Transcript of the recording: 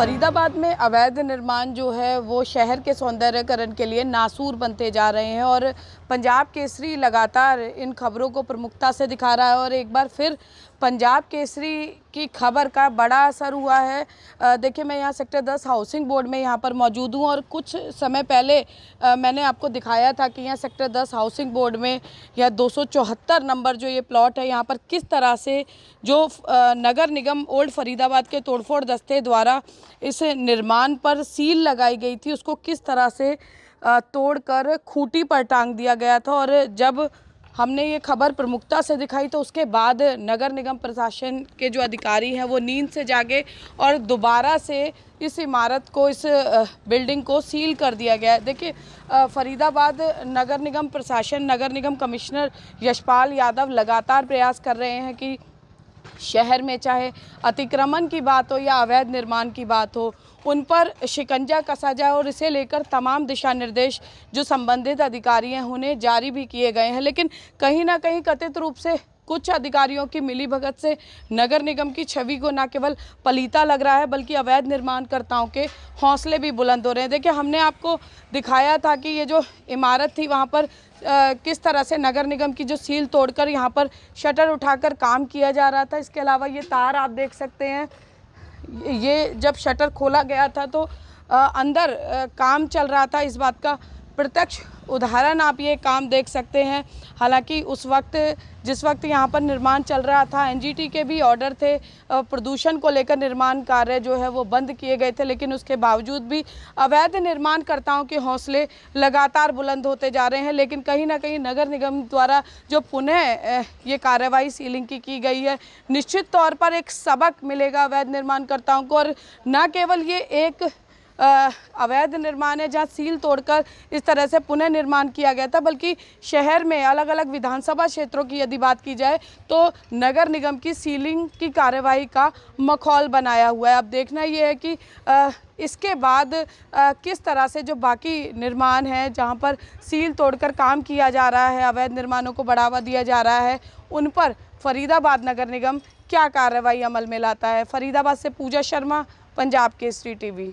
फरीदाबाद में अवैध निर्माण जो है वो शहर के सौंदर्यकरण के लिए नासूर बनते जा रहे हैं और पंजाब केसरी लगातार इन खबरों को प्रमुखता से दिखा रहा है और एक बार फिर पंजाब केसरी की खबर का बड़ा असर हुआ है देखिए मैं यहाँ सेक्टर 10 हाउसिंग बोर्ड में यहाँ पर मौजूद हूँ और कुछ समय पहले आ, मैंने आपको दिखाया था कि यहाँ सेक्टर 10 हाउसिंग बोर्ड में यह दो नंबर जो ये प्लॉट है यहाँ पर किस तरह से जो आ, नगर निगम ओल्ड फरीदाबाद के तोड़फोड़ दस्ते द्वारा इस निर्माण पर सील लगाई गई थी उसको किस तरह से तोड़कर खूटी पर टांग दिया गया था और जब हमने ये खबर प्रमुखता से दिखाई तो उसके बाद नगर निगम प्रशासन के जो अधिकारी हैं वो नींद से जागे और दोबारा से इस इमारत को इस बिल्डिंग को सील कर दिया गया है देखिए फरीदाबाद नगर निगम प्रशासन नगर निगम कमिश्नर यशपाल यादव लगातार प्रयास कर रहे हैं कि शहर में चाहे अतिक्रमण की बात हो या अवैध निर्माण की बात हो उन पर शिकंजा कसा जाए और इसे लेकर तमाम दिशा निर्देश जो संबंधित अधिकारी हैं उन्हें जारी भी किए गए हैं लेकिन कहीं ना कहीं कथित रूप से कुछ अधिकारियों की मिलीभगत से नगर निगम की छवि को न केवल पलीता लग रहा है बल्कि अवैध निर्माणकर्ताओं के हौसले भी बुलंद हो रहे हैं देखिए हमने आपको दिखाया था कि ये जो इमारत थी वहाँ पर आ, किस तरह से नगर निगम की जो सील तोड़कर यहाँ पर शटर उठाकर काम किया जा रहा था इसके अलावा ये तार आप देख सकते हैं ये जब शटर खोला गया था तो आ, अंदर आ, काम चल रहा था इस बात का प्रत्यक्ष उदाहरण आप ये काम देख सकते हैं हालांकि उस वक्त जिस वक्त यहाँ पर निर्माण चल रहा था एनजीटी के भी ऑर्डर थे प्रदूषण को लेकर निर्माण कार्य जो है वो बंद किए गए थे लेकिन उसके बावजूद भी अवैध निर्माणकर्ताओं के हौसले लगातार बुलंद होते जा रहे हैं लेकिन कहीं ना कहीं नगर निगम द्वारा जो पुनः ये कार्यवाही सीलिंग की की गई है निश्चित तौर पर एक सबक मिलेगा अवैध निर्माणकर्ताओं को और न केवल ये एक अवैध निर्माण है जहाँ सील तोड़कर इस तरह से पुनः निर्माण किया गया था बल्कि शहर में अलग अलग विधानसभा क्षेत्रों की यदि बात की जाए तो नगर निगम की सीलिंग की कार्यवाही का मखौल बनाया हुआ है अब देखना ये है कि आ, इसके बाद आ, किस तरह से जो बाकी निर्माण है जहाँ पर सील तोड़कर काम किया जा रहा है अवैध निर्माणों को बढ़ावा दिया जा रहा है उन पर फरीदाबाद नगर निगम क्या कार्रवाई अमल में लाता है फरीदाबाद से पूजा शर्मा पंजाब केसरी टीवी